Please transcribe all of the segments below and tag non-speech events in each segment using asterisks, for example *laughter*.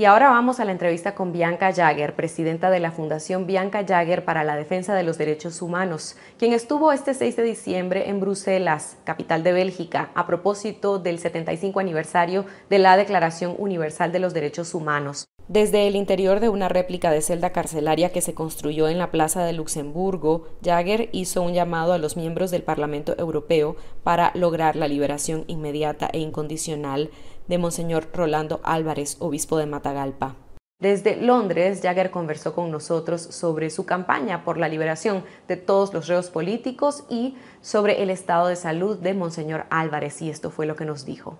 Y ahora vamos a la entrevista con Bianca Jagger, presidenta de la Fundación Bianca Jagger para la Defensa de los Derechos Humanos, quien estuvo este 6 de diciembre en Bruselas, capital de Bélgica, a propósito del 75 aniversario de la Declaración Universal de los Derechos Humanos. Desde el interior de una réplica de celda carcelaria que se construyó en la Plaza de Luxemburgo, Jagger hizo un llamado a los miembros del Parlamento Europeo para lograr la liberación inmediata e incondicional de Monseñor Rolando Álvarez, obispo de Matagalpa. Desde Londres, Jagger conversó con nosotros sobre su campaña por la liberación de todos los reos políticos y sobre el estado de salud de Monseñor Álvarez, y esto fue lo que nos dijo.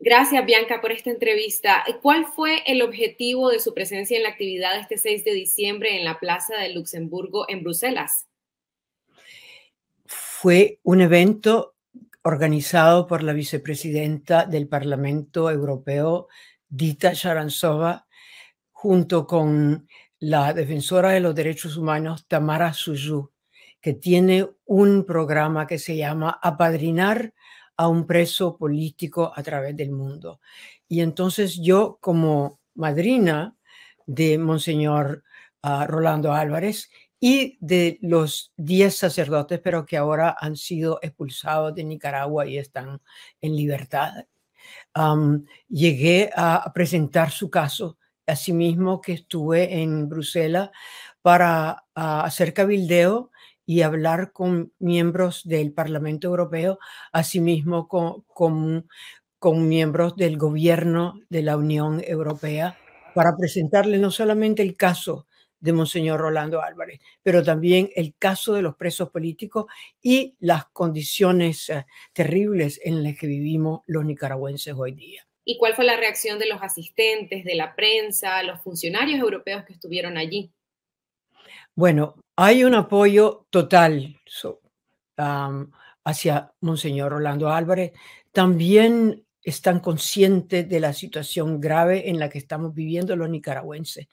Gracias, Bianca, por esta entrevista. ¿Cuál fue el objetivo de su presencia en la actividad este 6 de diciembre en la Plaza de Luxemburgo en Bruselas? Fue un evento organizado por la vicepresidenta del Parlamento Europeo, Dita Sharanzova, junto con la defensora de los derechos humanos, Tamara suyu que tiene un programa que se llama Apadrinar a un preso político a través del mundo. Y entonces yo, como madrina de Monseñor ah, Rolando Álvarez, y de los 10 sacerdotes, pero que ahora han sido expulsados de Nicaragua y están en libertad. llegué a presentar su caso, asimismo que estuve en Bruselas para hacer cabildeo y hablar con miembros del Parlamento Europeo, asimismo con, con, con miembros del gobierno de la Unión Europea, para presentarle no solamente el caso, de Monseñor Rolando Álvarez, pero también el caso de los presos políticos y las condiciones eh, terribles en las que vivimos los nicaragüenses hoy día. ¿Y cuál fue la reacción de los asistentes, de la prensa, los funcionarios europeos que estuvieron allí? Bueno, hay un apoyo total hacia Monseñor Rolando Álvarez. También están conscientes de la situación grave en la que estamos viviendo los nicaragüenses.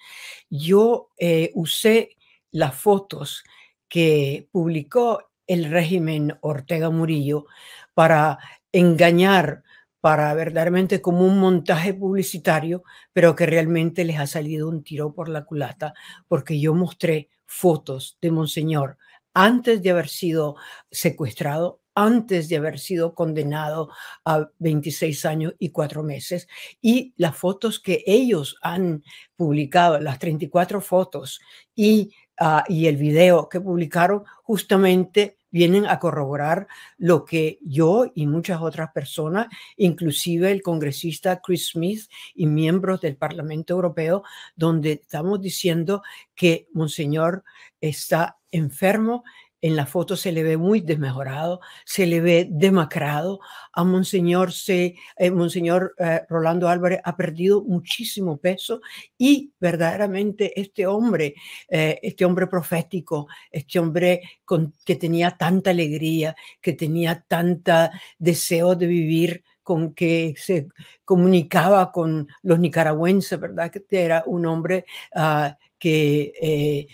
Yo eh, usé las fotos que publicó el régimen Ortega Murillo para engañar para verdaderamente como un montaje publicitario, pero que realmente les ha salido un tiro por la culata, porque yo mostré fotos de Monseñor antes de haber sido secuestrado antes de haber sido condenado a 26 años y 4 meses. Y las fotos que ellos han publicado, las 34 fotos y, ah, y el video que publicaron, justamente vienen a corroborar lo que yo y muchas otras personas, inclusive el congresista Chris Smith y miembros del Parlamento Europeo, donde estamos diciendo que Monseñor está enfermo en la foto se le ve muy desmejorado, se le ve demacrado. A Monseñor, se, eh, Monseñor eh, Rolando Álvarez ha perdido muchísimo peso y verdaderamente este hombre, eh, este hombre profético, este hombre con, que tenía tanta alegría, que tenía tanta deseo de vivir, con que se comunicaba con los nicaragüenses, ¿verdad? Que era un hombre ah, que eh,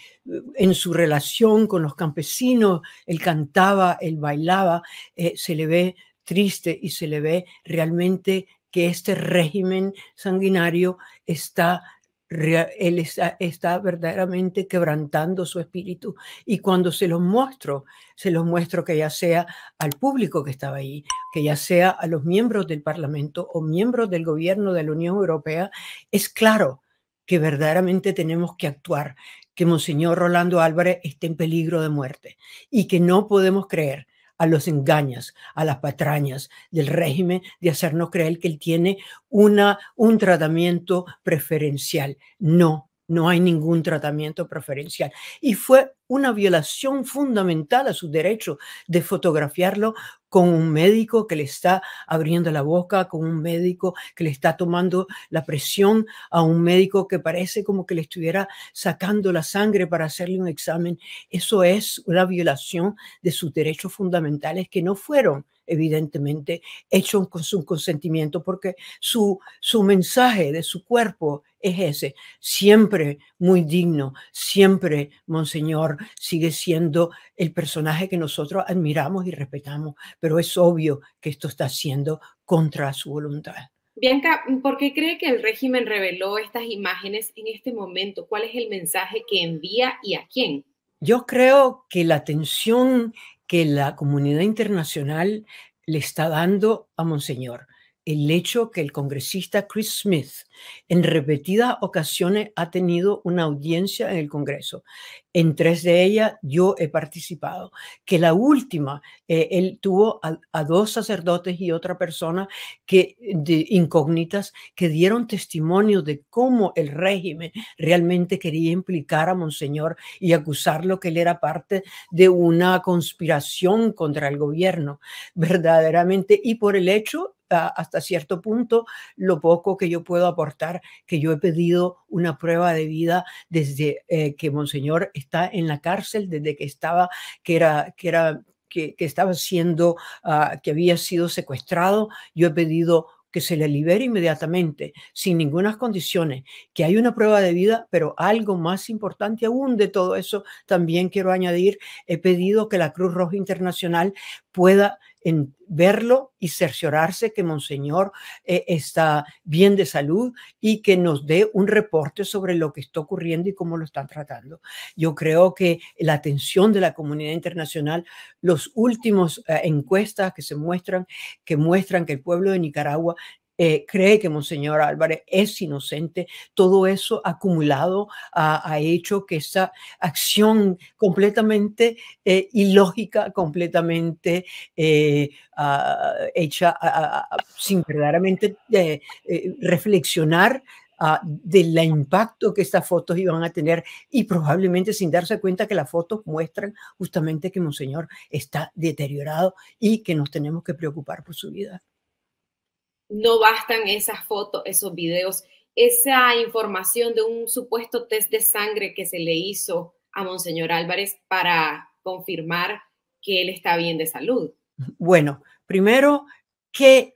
en su relación con los campesinos, él cantaba, él bailaba, eh, se le ve triste y se le ve realmente que este régimen sanguinario está él está, está, verdaderamente quebrantando su espíritu y cuando se los muestro, se los muestro que ya sea al público que estaba ahí, que ya sea a los miembros del Parlamento o miembros del gobierno de la Unión Europea, es claro, que verdaderamente tenemos que actuar, que Monseñor Rolando Álvarez esté en peligro de muerte y que no podemos creer a los engaños, a las patrañas del régimen de hacernos creer que él tiene una, un tratamiento preferencial. No, no hay ningún tratamiento preferencial. Y fue una violación fundamental a su derecho de fotografiarlo con un médico que le está abriendo la boca, con un médico que le está tomando la presión, a un médico que parece como que le estuviera sacando la sangre para hacerle un examen. Eso es una violación de sus derechos fundamentales que no fueron evidentemente, hecho con su consentimiento, porque su, su mensaje de su cuerpo es ese, siempre muy digno, siempre Monseñor sigue siendo el personaje que nosotros admiramos y respetamos, pero es obvio que esto está siendo contra su voluntad. Bianca, ¿por qué cree que el régimen reveló estas imágenes en este momento? ¿Cuál es el mensaje que envía y a quién? Yo creo que la tensión que la comunidad internacional le está dando a Monseñor el hecho que el congresista Chris Smith en repetidas ocasiones ha tenido una audiencia en el Congreso. En tres de ellas yo he participado. Que la última, eh, él tuvo a, dos sacerdotes y otra persona que, de incógnitas que dieron testimonio de cómo el régimen realmente quería implicar a Monseñor y acusarlo que él era parte de una conspiración contra el gobierno, verdaderamente. Y por el hecho hasta cierto punto lo poco que yo puedo aportar, que yo he pedido una prueba de vida desde eh, que Monseñor está en la cárcel, desde que estaba, que era, que era, que, estaba siendo, ah, que había sido secuestrado, yo he pedido que se le libere inmediatamente, sin ninguna condiciones, que hay una prueba de vida, pero algo más importante aún de todo eso, también quiero añadir, he pedido que la Cruz Roja Internacional pueda verlo y cerciorarse que Monseñor eh, está bien de salud y que nos dé un reporte sobre lo que está ocurriendo y cómo lo están tratando. Yo creo que la atención de la comunidad internacional, los últimos eh, encuestas que se muestran, que muestran que el pueblo de Nicaragua eh, cree que Monseñor Álvarez es inocente, todo eso acumulado ha, hecho que esa acción completamente eh, ilógica, completamente eh, ah, hecha ah, ah, sin verdaderamente reflexionar del impacto que estas fotos iban a tener y probablemente sin darse cuenta que las fotos muestran justamente que Monseñor está deteriorado y que nos tenemos que preocupar por su vida no bastan esas fotos, esos videos, esa información de un supuesto test de sangre que se le hizo a Monseñor Álvarez para confirmar que él está bien de salud. Bueno, primero, ¿qué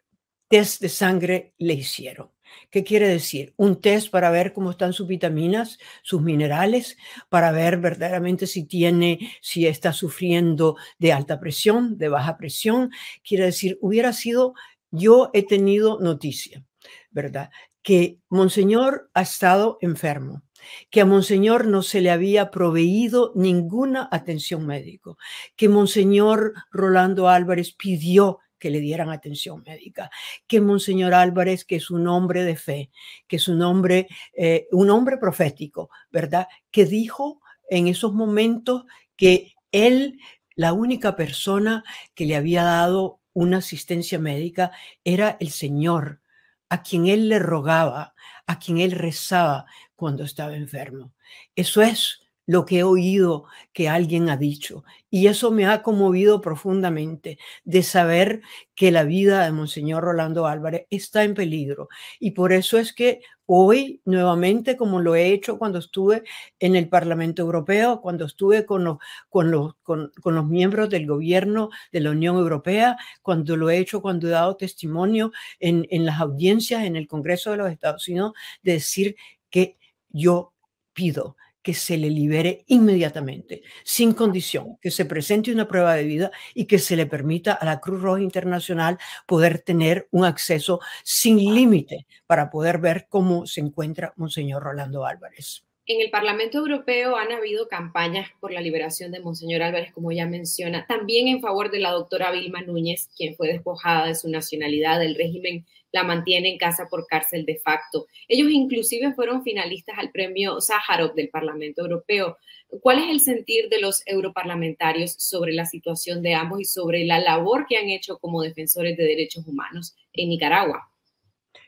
test de sangre le hicieron? ¿Qué quiere decir? Un test para ver cómo están sus vitaminas, sus minerales, para ver verdaderamente si tiene, si está sufriendo de alta presión, de baja presión. Quiere decir, hubiera sido yo he tenido noticia, ¿verdad? Que Monseñor ha estado enfermo que a Monseñor no se le había proveído ninguna atención médica, que Monseñor Rolando Álvarez pidió que le dieran atención médica, que Monseñor Álvarez, que es un hombre de fe, que es un hombre, eh, un hombre profético, ¿verdad? Que dijo en esos momentos que él, la única persona que le había dado una asistencia médica era el Señor, a quien él le rogaba, a quien él rezaba cuando estaba enfermo. Eso es lo que he oído que alguien ha dicho. Y eso me ha conmovido profundamente de saber que la vida de Monseñor Rolando Álvarez está en peligro. Y por eso es que hoy, nuevamente, como lo he hecho cuando estuve en el Parlamento Europeo, cuando estuve con los, con los, con, los miembros del gobierno de la Unión Europea, cuando lo he hecho, cuando he dado testimonio en, en las audiencias en el Congreso de los Estados Unidos, de decir que yo pido que se le libere inmediatamente, sin condición, que se presente una prueba de vida y que se le permita a la Cruz Roja Internacional poder tener un acceso sin límite para poder ver cómo se encuentra Monseñor Rolando Álvarez. En el Parlamento Europeo han habido campañas por la liberación de Monseñor Álvarez, como ya menciona, también en favor de la doctora Vilma Núñez, quien fue despojada de su nacionalidad. El régimen la mantiene en casa por cárcel de facto. Ellos inclusive fueron finalistas al premio Sájarov del Parlamento Europeo. ¿Cuál es el sentir de los europarlamentarios sobre la situación de ambos y sobre la labor que han hecho como defensores de derechos humanos en Nicaragua?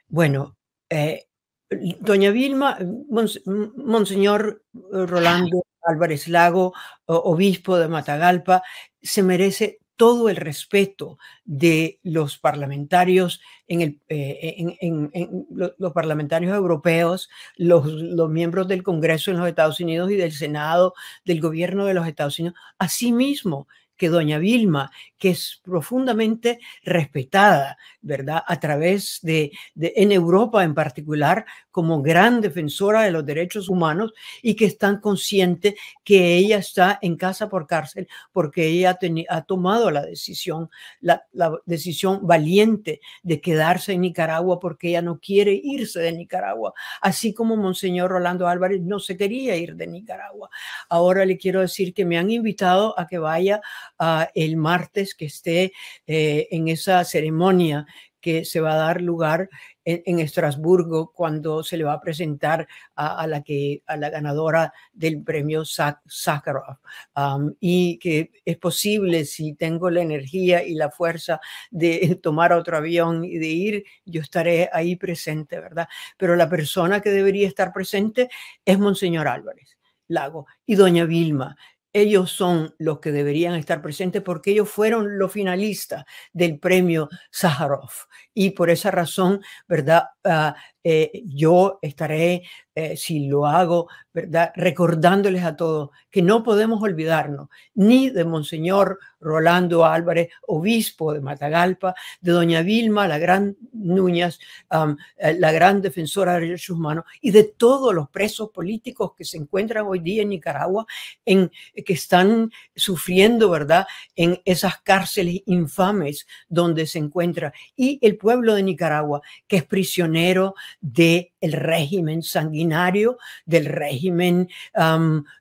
Bueno, eh, Doña Vilma, Monseñor Rolando Álvarez Lago, obispo de Matagalpa, se merece todo el respeto de los parlamentarios en, el, eh, los parlamentarios europeos, los, los, miembros del Congreso en los Estados Unidos y del Senado, del gobierno de los Estados Unidos, asimismo que doña Vilma, que es profundamente respetada, ¿verdad? A través de, en Europa en particular, como gran defensora de los derechos humanos y que es tan consciente que ella está en casa por cárcel porque ella ha tomado la decisión, la decisión valiente de quedarse en Nicaragua porque ella no quiere irse de Nicaragua, así como Monseñor Rolando Álvarez no se quería ir de Nicaragua. Ahora le quiero decir que me han invitado a que vaya el martes que esté eh, en esa ceremonia que se va a dar lugar en, Estrasburgo cuando se le va a presentar a, la, que, a la ganadora del premio Sakharov. y que es posible, si tengo la energía y la fuerza de *laughs* tomar otro avión y de ir, yo estaré ahí presente, ¿verdad? Pero la persona que debería estar presente es Monseñor Álvarez. Lago y doña Vilma, ellos son los que deberían estar presentes porque ellos fueron los finalistas del premio Sájarov. Y por esa razón, ¿verdad? Ah, eh, yo estaré, eh, si lo hago, ¿verdad? recordándoles a todos que no podemos olvidarnos ni de Monseñor Rolando Álvarez, obispo de Matagalpa, de Doña Vilma, la gran Núñez, eh, la gran defensora de derechos humanos, y de todos los presos políticos que se encuentran hoy día en Nicaragua, en, que están sufriendo, ¿verdad?, en esas cárceles infames donde se encuentra, y el pueblo de Nicaragua, que es prisionero del régimen sanguinario, del régimen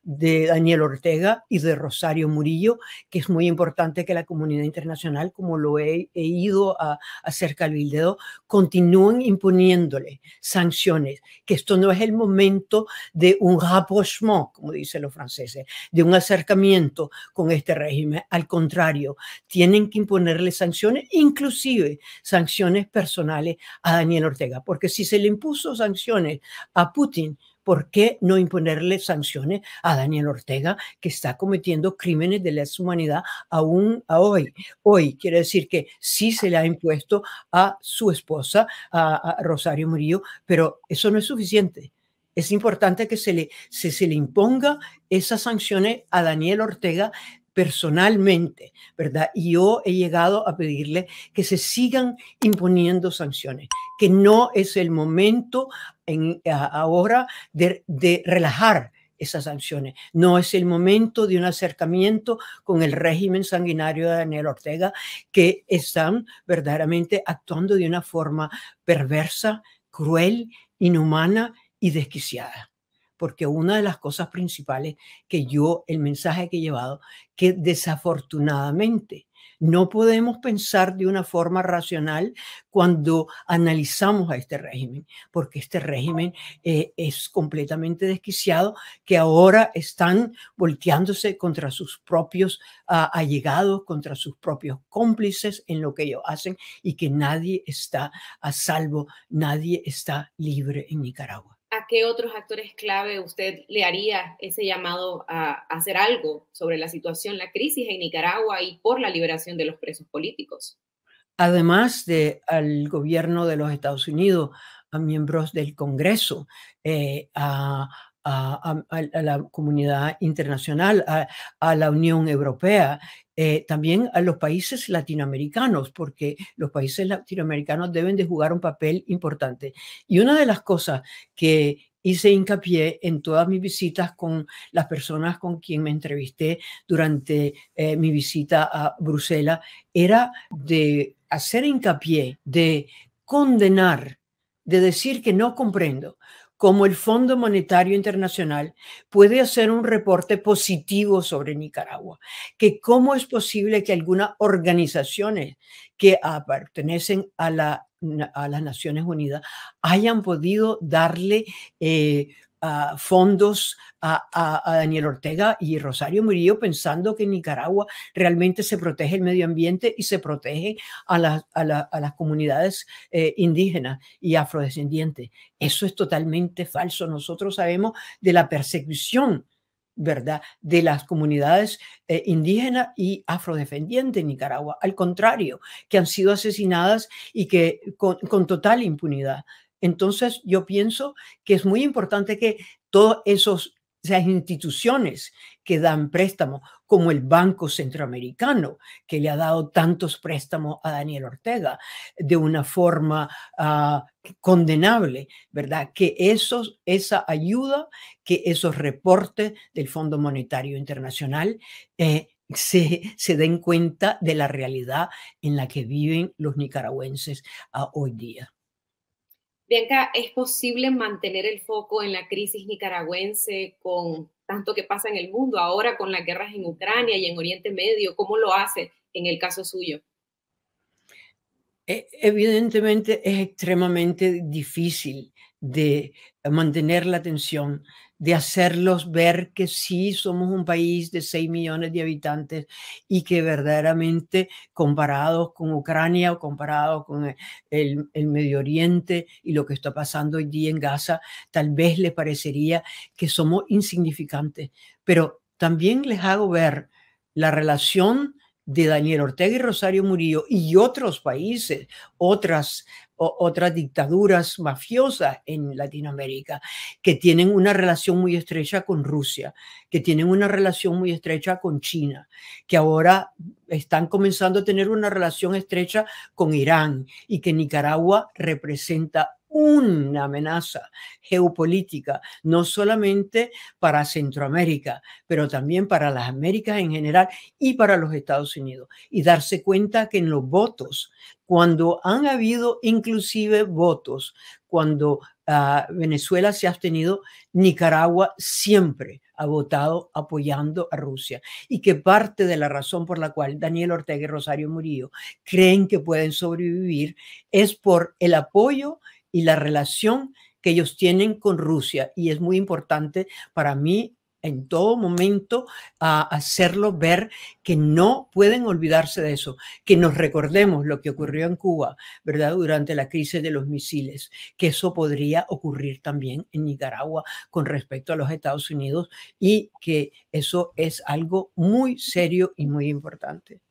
de Daniel Ortega y de Rosario Murillo, que es muy importante que la comunidad internacional, como lo he, ido a hacer dedo continúen imponiéndole sanciones, que esto no es el momento de un rapprochement, como dicen los franceses, de un acercamiento con este régimen. Al contrario, tienen que imponerle sanciones, inclusive sanciones personales a Daniel Ortega, porque si se le impuso sanciones a Putin, ¿por qué no imponerle sanciones a Daniel Ortega, que está cometiendo crímenes de lesa humanidad aún a hoy? Hoy quiere decir que sí se le ha impuesto a su esposa, a, Rosario Murillo, pero eso no es suficiente. Es importante que se le, se, se le imponga esas sanciones a Daniel Ortega personalmente, ¿verdad? Y yo he llegado a pedirle que se sigan imponiendo sanciones, que no es el momento en, ahora de relajar esas sanciones. No es el momento de un acercamiento con el régimen sanguinario de Daniel Ortega, que están verdaderamente actuando de una forma perversa, cruel, inhumana y desquiciada. Porque una de las cosas principales que yo, el mensaje que he llevado, que desafortunadamente no podemos pensar de una forma racional cuando analizamos a este régimen, porque este régimen eh, es completamente desquiciado, que ahora están volteándose contra sus propios ah, allegados, contra sus propios cómplices en lo que ellos hacen y que nadie está a salvo, nadie está libre en Nicaragua qué otros actores clave usted le haría ese llamado a hacer algo sobre la situación, la crisis en Nicaragua y por la liberación de los presos políticos? Además de al gobierno de los Estados Unidos, a miembros del Congreso, eh, a, a, la comunidad internacional, a, la Unión Europea, eh, también a los países latinoamericanos, porque los países latinoamericanos deben de jugar un papel importante. Y una de las cosas que hice hincapié en todas mis visitas con las personas con quien me entrevisté durante eh, mi visita a Bruselas, era de hacer hincapié, de condenar, de decir que no comprendo, como el Fondo Monetario Internacional puede hacer un reporte positivo sobre Nicaragua, que cómo es posible que algunas organizaciones que pertenecen a, las Naciones Unidas hayan podido darle eh, Ah, fondos a, Daniel Ortega y Rosario Murillo pensando que en Nicaragua realmente se protege el medio ambiente y se protege a, a las comunidades eh, indígenas y afrodescendientes. Eso es totalmente falso. Nosotros sabemos de la persecución ¿verdad? de las comunidades eh, indígenas y afrodescendientes en Nicaragua. Al contrario, que han sido asesinadas y que con total impunidad. Entonces yo pienso que es muy importante que todas esas instituciones que dan préstamos, como el Banco Centroamericano, que le ha dado tantos préstamos a Daniel Ortega de una forma ah, condenable, ¿verdad? Que esa ayuda, que esos reportes del Fondo Monetario Internacional eh, se, den cuenta de la realidad en la que viven los nicaragüenses ah, hoy día. Bianca, ¿es posible mantener el foco en la crisis nicaragüense con tanto que pasa en el mundo ahora, con las guerras en Ucrania y en Oriente Medio? ¿Cómo lo hace en el caso suyo? E, evidentemente es extremadamente difícil de mantener la atención de hacerlos ver que sí somos un país de 6 millones de habitantes y que verdaderamente comparados con Ucrania o comparados con eh, el, Medio Oriente y lo que está pasando hoy día en Gaza, tal vez les parecería que somos insignificantes. Pero también les hago ver la relación de Daniel Ortega y Rosario Murillo y otros países, otras otras dictaduras mafiosas en Latinoamérica, que tienen una relación muy estrecha con Rusia, que tienen una relación muy estrecha con China, que ahora están comenzando a tener una relación estrecha con Irán y que Nicaragua representa una amenaza geopolítica, no solamente para Centroamérica, pero también para las Américas en general y para los Estados Unidos. Y darse cuenta que en los votos, cuando han habido inclusive votos, cuando ah, Venezuela se ha abstenido, Nicaragua siempre ha votado apoyando a Rusia y que parte de la razón por la cual Daniel Ortega y Rosario Murillo creen que pueden sobrevivir es por el apoyo y la relación que ellos tienen con Rusia. Y es muy importante para mí en todo momento ah, hacerlo ver que no pueden olvidarse de eso, que nos recordemos lo que ocurrió en Cuba, ¿verdad? Durante la crisis de los misiles, que eso podría ocurrir también en Nicaragua con respecto a los Estados Unidos y que eso es algo muy serio y muy importante.